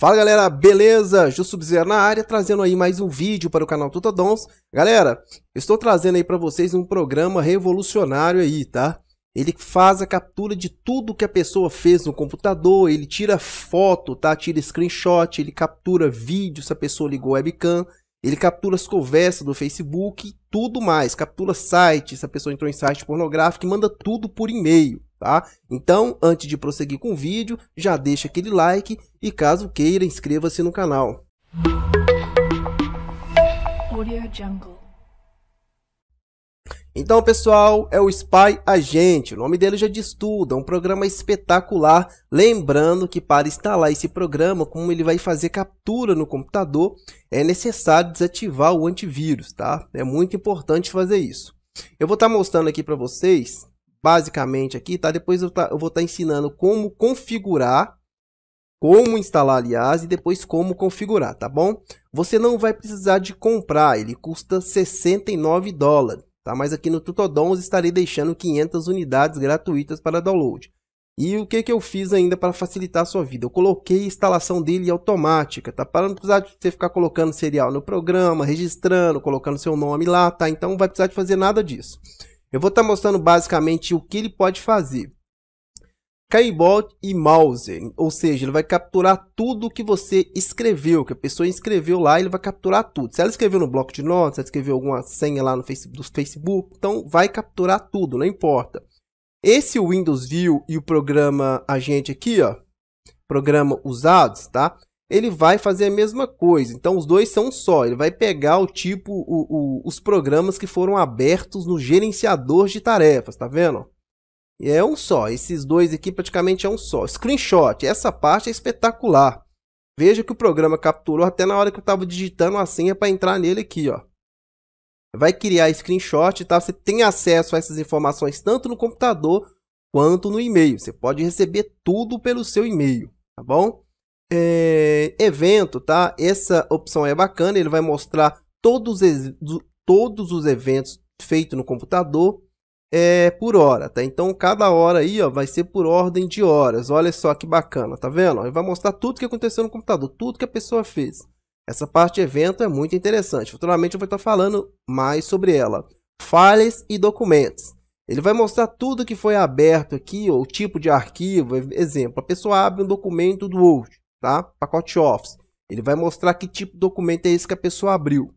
Fala galera, beleza? Ju Sub-Zero na área, trazendo aí mais um vídeo para o canal Tutadons. Galera, estou trazendo aí para vocês um programa revolucionário aí, tá? Ele faz a captura de tudo que a pessoa fez no computador, ele tira foto, tá? Tira screenshot, ele captura vídeo se a pessoa ligou webcam, ele captura as conversas do Facebook e tudo mais, captura site, se a pessoa entrou em site pornográfico e manda tudo por e-mail tá? Então, antes de prosseguir com o vídeo, já deixa aquele like e caso queira, inscreva-se no canal. Então, pessoal, é o Spy Agente. O nome dele já diz tudo, é um programa espetacular. Lembrando que para instalar esse programa, como ele vai fazer captura no computador, é necessário desativar o antivírus, tá? É muito importante fazer isso. Eu vou estar tá mostrando aqui para vocês basicamente aqui, tá? Depois eu, tá, eu vou estar tá ensinando como configurar, como instalar, aliás, e depois como configurar, tá bom? Você não vai precisar de comprar, ele custa 69 dólares, tá? Mas aqui no Tutodons estarei deixando 500 unidades gratuitas para download. E o que, que eu fiz ainda para facilitar a sua vida? Eu coloquei a instalação dele automática, tá? Para não precisar de você ficar colocando serial no programa, registrando, colocando seu nome lá, tá? Então não vai precisar de fazer nada disso. Eu vou estar tá mostrando basicamente o que ele pode fazer. Keyboard e mouse, ou seja, ele vai capturar tudo que você escreveu, que a pessoa escreveu lá, ele vai capturar tudo. Se ela escreveu no bloco de notas, se ela escreveu alguma senha lá no Facebook, então vai capturar tudo, não importa. Esse Windows View e o programa Agente aqui, ó, programa usados, tá? ele vai fazer a mesma coisa. Então os dois são só. Ele vai pegar o tipo, o, o, os programas que foram abertos no gerenciador de tarefas, tá vendo? E é um só. Esses dois aqui praticamente é um só. Screenshot. Essa parte é espetacular. Veja que o programa capturou até na hora que eu estava digitando a senha para entrar nele aqui, ó. Vai criar screenshot, tá? Você tem acesso a essas informações tanto no computador quanto no e-mail. Você pode receber tudo pelo seu e-mail, tá bom? é, evento, tá? Essa opção é bacana, ele vai mostrar todos, todos os eventos feitos no computador é, por hora, tá? Então, cada hora aí, ó, vai ser por ordem de horas. Olha só que bacana, tá vendo? Ele vai mostrar tudo que aconteceu no computador, tudo que a pessoa fez. Essa parte de evento é muito interessante. Futuramente eu vou estar falando mais sobre ela. Falhas e documentos. Ele vai mostrar tudo que foi aberto aqui, ou o tipo de arquivo. Exemplo, a pessoa abre um documento do Word tá? Pacote Office. Ele vai mostrar que tipo de documento é esse que a pessoa abriu,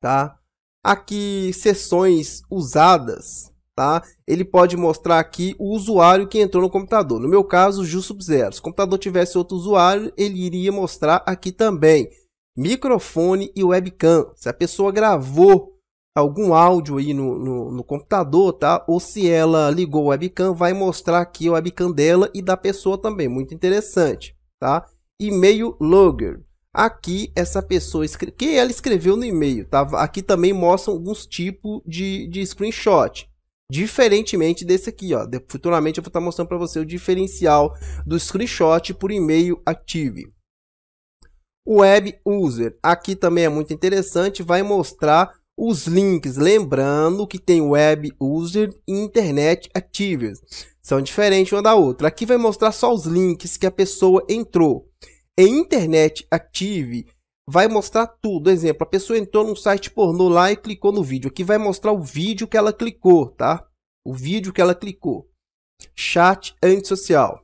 tá? Aqui, sessões usadas, tá? Ele pode mostrar aqui o usuário que entrou no computador. No meu caso, jusub Sub-Zero. Se o computador tivesse outro usuário, ele iria mostrar aqui também. Microfone e webcam. Se a pessoa gravou algum áudio aí no, no, no, computador, tá? Ou se ela ligou o webcam, vai mostrar aqui o webcam dela e da pessoa também. Muito interessante tá? E-mail logger. Aqui essa pessoa escreve, que ela escreveu no e-mail, tá? Aqui também mostram alguns tipos de, de screenshot. Diferentemente desse aqui, ó. Futuramente eu vou estar tá mostrando para você o diferencial do screenshot por e-mail Active. Web User. Aqui também é muito interessante, vai mostrar os links. Lembrando que tem Web User e Internet ativas São diferentes uma da outra. Aqui vai mostrar só os links que a pessoa entrou. Em Internet Active vai mostrar tudo. Exemplo, a pessoa entrou num site pornô lá e clicou no vídeo. Aqui vai mostrar o vídeo que ela clicou, tá? O vídeo que ela clicou. Chat antissocial.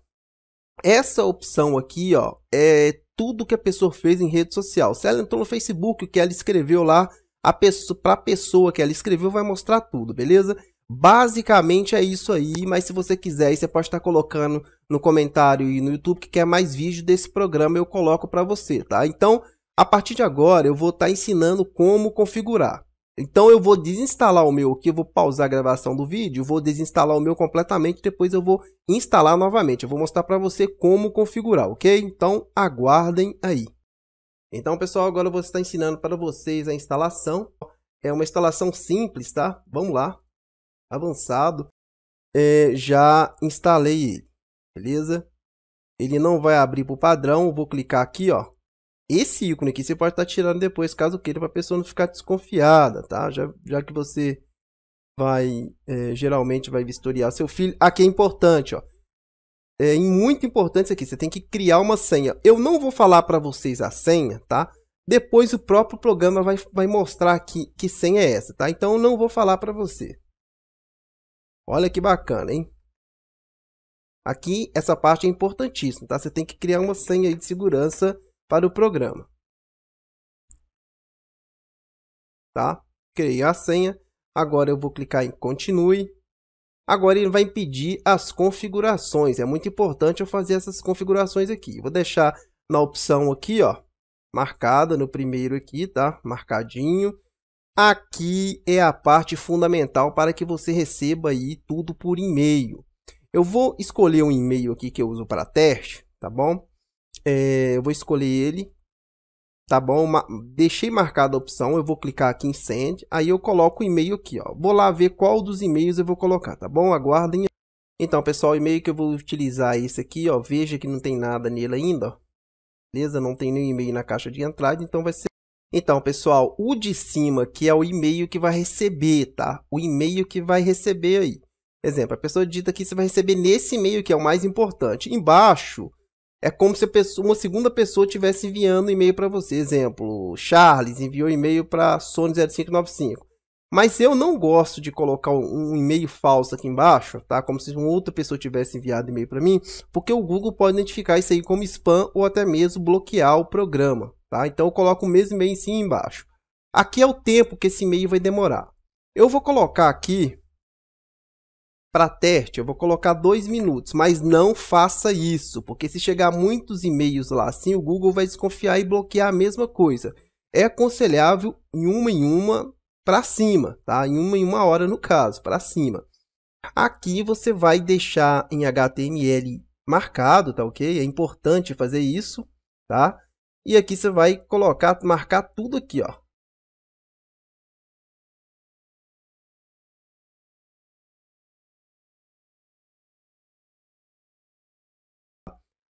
Essa opção aqui, ó, é tudo que a pessoa fez em rede social. Se ela entrou no Facebook, o que ela escreveu lá, a pessoa, pra pessoa que ela escreveu, vai mostrar tudo, beleza? Basicamente é isso aí, mas se você quiser, você pode estar tá colocando no comentário e no YouTube que quer mais vídeo desse programa, eu coloco para você, tá? Então, a partir de agora, eu vou estar tá ensinando como configurar. Então, eu vou desinstalar o meu aqui, eu vou pausar a gravação do vídeo, vou desinstalar o meu completamente, depois eu vou instalar novamente. Eu vou mostrar para você como configurar, ok? Então, aguardem aí. Então, pessoal, agora eu vou estar ensinando para vocês a instalação. É uma instalação simples, tá? Vamos lá. Avançado. É, já instalei ele, beleza? Ele não vai abrir para o padrão. Vou clicar aqui, ó. Esse ícone aqui você pode estar tirando depois, caso queira, para a pessoa não ficar desconfiada, tá? Já, já que você vai, é, geralmente, vai vistoriar seu filho. Aqui é importante, ó é muito importante isso aqui, você tem que criar uma senha. Eu não vou falar para vocês a senha, tá? Depois o próprio programa vai, vai mostrar que, que senha é essa, tá? Então eu não vou falar para você. Olha que bacana, hein? Aqui, essa parte é importantíssima, tá? Você tem que criar uma senha de segurança para o programa. Tá? Criei a senha. Agora eu vou clicar em continue. Agora ele vai impedir as configurações. É muito importante eu fazer essas configurações aqui. Vou deixar na opção aqui, ó, marcada no primeiro aqui, tá? Marcadinho. Aqui é a parte fundamental para que você receba aí tudo por e-mail. Eu vou escolher um e-mail aqui que eu uso para teste, tá bom? É, eu vou escolher ele tá bom? Ma deixei marcada a opção, eu vou clicar aqui em Send, aí eu coloco o e-mail aqui, ó. Vou lá ver qual dos e-mails eu vou colocar, tá bom? Aguardem. Então, pessoal, o e-mail que eu vou utilizar é esse aqui, ó. Veja que não tem nada nele ainda, ó. Beleza? Não tem nenhum e-mail na caixa de entrada, então vai ser... Então, pessoal, o de cima, que é o e-mail que vai receber, tá? O e-mail que vai receber aí. Exemplo, a pessoa dita que você vai receber nesse e-mail, que é o mais importante. Embaixo, é como se pessoa, uma segunda pessoa tivesse enviando e-mail para você. Exemplo, Charles enviou e-mail para Sony0595. Mas eu não gosto de colocar um e-mail falso aqui embaixo, tá? Como se uma outra pessoa tivesse enviado e-mail para mim, porque o Google pode identificar isso aí como spam ou até mesmo bloquear o programa, tá? Então eu coloco o mesmo e-mail em cima embaixo. Aqui é o tempo que esse e-mail vai demorar. Eu vou colocar aqui para teste, eu vou colocar dois minutos, mas não faça isso, porque se chegar muitos e-mails lá assim, o Google vai desconfiar e bloquear a mesma coisa. É aconselhável em uma em uma para cima, tá? Em uma em uma hora no caso, para cima. Aqui você vai deixar em HTML marcado, tá ok? É importante fazer isso, tá? E aqui você vai colocar, marcar tudo aqui, ó.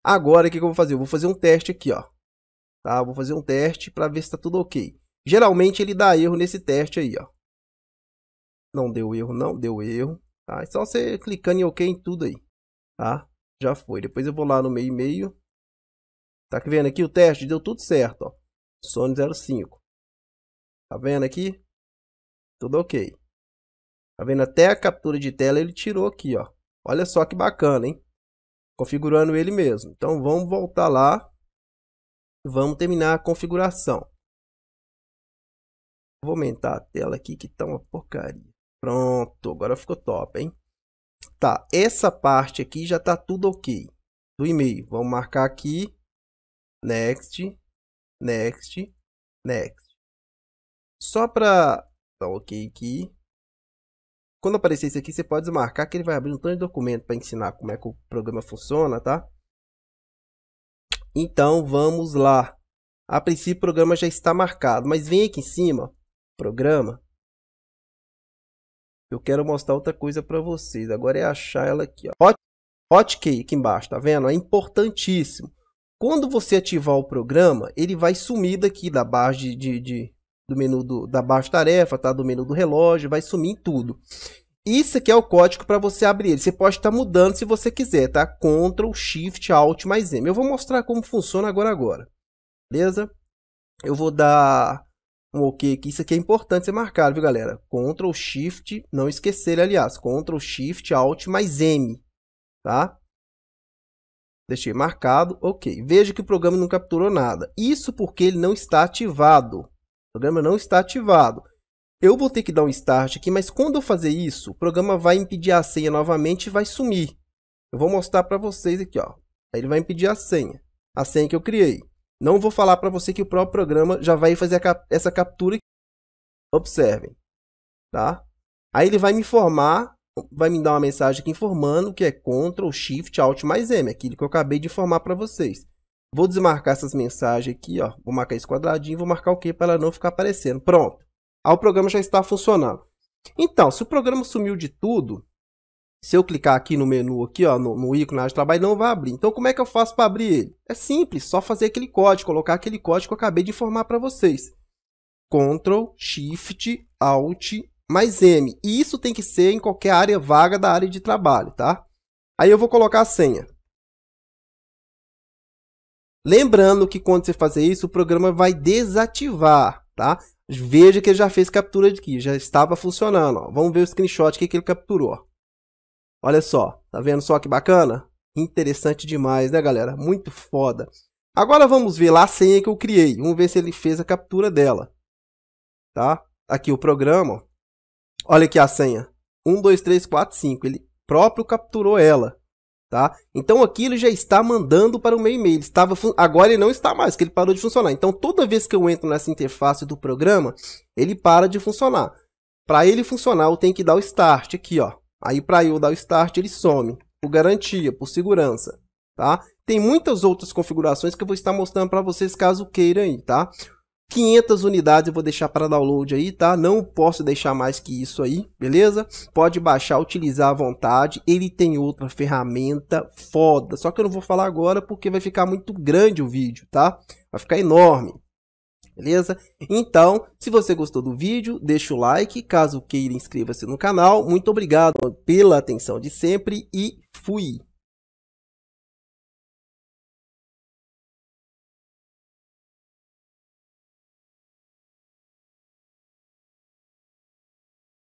Agora, o que, que eu vou fazer? Eu vou fazer um teste aqui, ó. Tá? Vou fazer um teste para ver se está tudo ok. Geralmente ele dá erro nesse teste aí, ó. Não deu erro, não deu erro. Tá? É só você clicando em OK em tudo aí. Tá? Já foi. Depois eu vou lá no meio e meio. Tá vendo aqui o teste? Deu tudo certo, ó. Sony 05. Tá vendo aqui? Tudo ok. Tá vendo? Até a captura de tela ele tirou aqui, ó. Olha só que bacana, hein? configurando ele mesmo. Então vamos voltar lá, vamos terminar a configuração. Vou aumentar a tela aqui que tá uma porcaria. Pronto, agora ficou top, hein? Tá, essa parte aqui já tá tudo ok do e-mail. Vamos marcar aqui, next, next, next. Só para dar ok aqui, quando aparecer isso aqui, você pode desmarcar que ele vai abrir um tanto de documento para ensinar como é que o programa funciona, tá? Então, vamos lá. A princípio, o programa já está marcado, mas vem aqui em cima, programa. Eu quero mostrar outra coisa para vocês. Agora é achar ela aqui, ó. hotkey aqui embaixo, tá vendo? É importantíssimo. Quando você ativar o programa, ele vai sumir daqui da barra de, de, de, do menu do, da baixa tarefa, tá? Do menu do relógio, vai sumir tudo. Isso aqui é o código para você abrir ele. Você pode estar tá mudando se você quiser, tá? Ctrl, Shift, Alt mais M. Eu vou mostrar como funciona agora agora. Beleza? Eu vou dar um OK aqui. Isso aqui é importante ser marcado, viu, galera? Ctrl, Shift, não esquecer, aliás. Ctrl, Shift, Alt mais M, tá? Deixei marcado, ok. Veja que o programa não capturou nada. Isso porque ele não está ativado. O programa não está ativado. Eu vou ter que dar um start aqui, mas quando eu fazer isso, o programa vai impedir a senha novamente e vai sumir. Eu vou mostrar para vocês aqui, ó. Aí ele vai impedir a senha, a senha que eu criei. Não vou falar para você que o próprio programa já vai fazer cap essa captura. Aqui. Observem, tá? Aí ele vai me informar, vai me dar uma mensagem aqui informando que é Ctrl Shift Alt mais M, aquilo que eu acabei de informar para vocês. Vou desmarcar essas mensagens aqui, ó. Vou marcar esse quadradinho, vou marcar o que para ela não ficar aparecendo. Pronto. Aí o programa já está funcionando. Então, se o programa sumiu de tudo, se eu clicar aqui no menu aqui, ó, no, no ícone de trabalho, não vai abrir. Então, como é que eu faço para abrir ele? É simples, só fazer aquele código, colocar aquele código que eu acabei de informar para vocês. Ctrl, Shift, Alt, mais M. E isso tem que ser em qualquer área vaga da área de trabalho, tá? Aí eu vou colocar a senha. Lembrando que quando você fazer isso, o programa vai desativar, tá? Veja que ele já fez captura de aqui, já estava funcionando. Ó. Vamos ver o screenshot que, ele capturou. Olha só, tá vendo só que bacana? Interessante demais, né, galera? Muito foda. Agora vamos ver lá a senha que eu criei. Vamos ver se ele fez a captura dela. Tá? Aqui o programa. Olha aqui a senha. 1, 2, 3, 4, 5. Ele próprio capturou ela tá? Então aqui ele já está mandando para o meu e-mail. Estava agora ele não está mais, que ele parou de funcionar. Então toda vez que eu entro nessa interface do programa, ele para de funcionar. Para ele funcionar, eu tenho que dar o start aqui, ó. Aí para eu dar o start, ele some, por garantia, por segurança, tá? Tem muitas outras configurações que eu vou estar mostrando para vocês caso queiram aí, tá? 500 unidades eu vou deixar para download aí, tá? Não posso deixar mais que isso aí, beleza? Pode baixar, utilizar à vontade. Ele tem outra ferramenta foda, só que eu não vou falar agora porque vai ficar muito grande o vídeo, tá? Vai ficar enorme. Beleza? Então, se você gostou do vídeo, deixa o like, caso queira inscreva-se no canal. Muito obrigado pela atenção de sempre e fui!